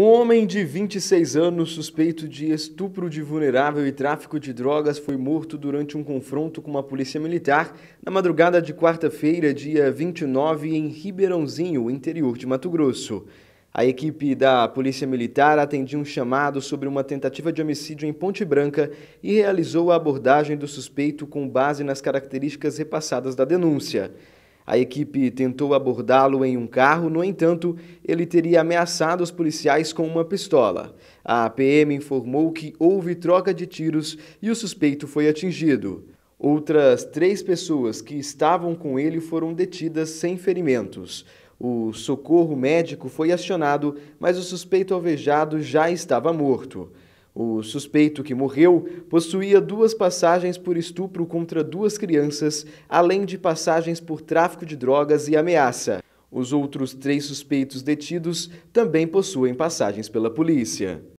Um homem de 26 anos, suspeito de estupro de vulnerável e tráfico de drogas, foi morto durante um confronto com uma polícia militar na madrugada de quarta-feira, dia 29, em Ribeirãozinho, interior de Mato Grosso. A equipe da Polícia Militar atendia um chamado sobre uma tentativa de homicídio em Ponte Branca e realizou a abordagem do suspeito com base nas características repassadas da denúncia. A equipe tentou abordá-lo em um carro, no entanto, ele teria ameaçado os policiais com uma pistola. A PM informou que houve troca de tiros e o suspeito foi atingido. Outras três pessoas que estavam com ele foram detidas sem ferimentos. O socorro médico foi acionado, mas o suspeito alvejado já estava morto. O suspeito que morreu possuía duas passagens por estupro contra duas crianças, além de passagens por tráfico de drogas e ameaça. Os outros três suspeitos detidos também possuem passagens pela polícia.